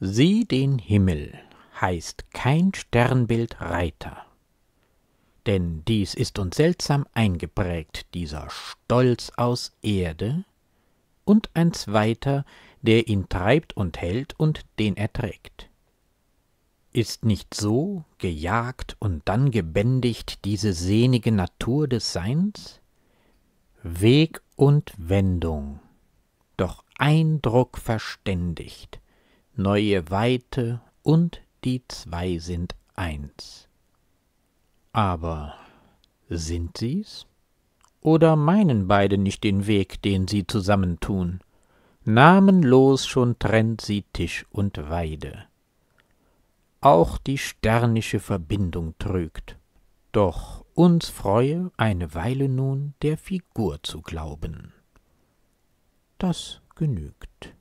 Sieh den Himmel heißt kein Sternbild Reiter. Denn dies ist uns seltsam eingeprägt, dieser Stolz aus Erde, und ein zweiter, der ihn treibt und hält und den er trägt. Ist nicht so gejagt und dann gebändigt diese sehnige Natur des Seins? Weg und Wendung, doch Eindruck verständigt, neue Weite und die zwei sind eins. Aber sind sie's? Oder meinen beide nicht den Weg, den sie zusammentun? Namenlos schon trennt sie Tisch und Weide. Auch die sternische Verbindung trügt. Doch uns freue eine Weile nun der Figur zu glauben. Das genügt.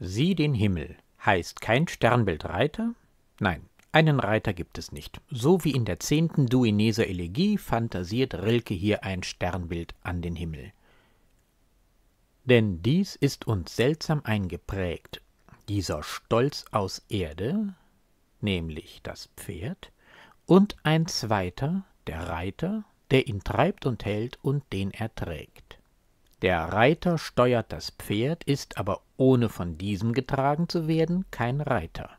Sieh den Himmel heißt kein Sternbild Reiter? Nein, einen Reiter gibt es nicht. So wie in der zehnten Duineser Elegie fantasiert Rilke hier ein Sternbild an den Himmel. Denn dies ist uns seltsam eingeprägt, dieser Stolz aus Erde, nämlich das Pferd, und ein zweiter, der Reiter, der ihn treibt und hält und den er trägt. Der Reiter steuert das Pferd, ist aber ohne von diesem getragen zu werden kein Reiter.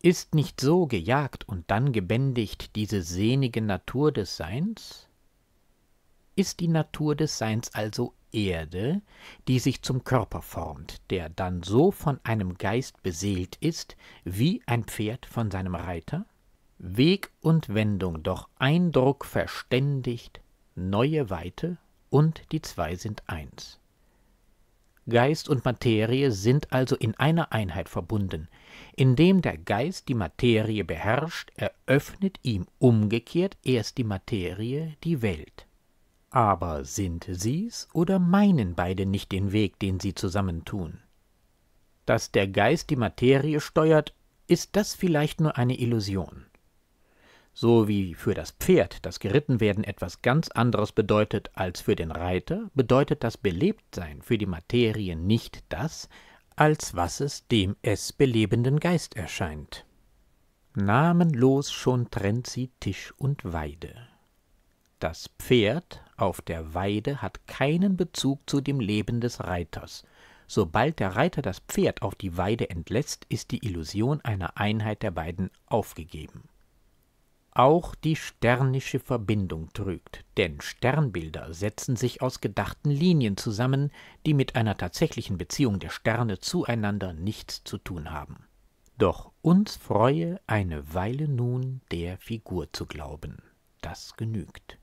Ist nicht so gejagt und dann gebändigt diese sehnige Natur des Seins? Ist die Natur des Seins also Erde, die sich zum Körper formt, der dann so von einem Geist beseelt ist, wie ein Pferd von seinem Reiter? Weg und Wendung doch Eindruck verständigt, neue Weite und die zwei sind eins. Geist und Materie sind also in einer Einheit verbunden. Indem der Geist die Materie beherrscht, eröffnet ihm umgekehrt erst die Materie die Welt. Aber sind sie's oder meinen beide nicht den Weg, den sie zusammentun? Dass der Geist die Materie steuert, ist das vielleicht nur eine Illusion? So wie für das Pferd das Gerittenwerden etwas ganz anderes bedeutet als für den Reiter, bedeutet das Belebtsein für die Materie nicht das, als was es dem es belebenden Geist erscheint. Namenlos schon trennt sie Tisch und Weide. Das Pferd auf der Weide hat keinen Bezug zu dem Leben des Reiters. Sobald der Reiter das Pferd auf die Weide entlässt, ist die Illusion einer Einheit der beiden aufgegeben auch die sternische Verbindung trügt, denn Sternbilder setzen sich aus gedachten Linien zusammen, die mit einer tatsächlichen Beziehung der Sterne zueinander nichts zu tun haben. Doch uns freue eine Weile nun der Figur zu glauben. Das genügt.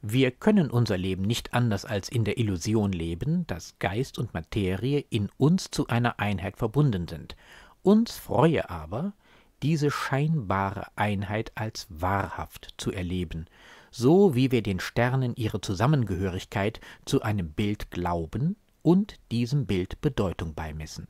Wir können unser Leben nicht anders als in der Illusion leben, dass Geist und Materie in uns zu einer Einheit verbunden sind. Uns freue aber, diese scheinbare Einheit als wahrhaft zu erleben, so wie wir den Sternen ihre Zusammengehörigkeit zu einem Bild glauben und diesem Bild Bedeutung beimessen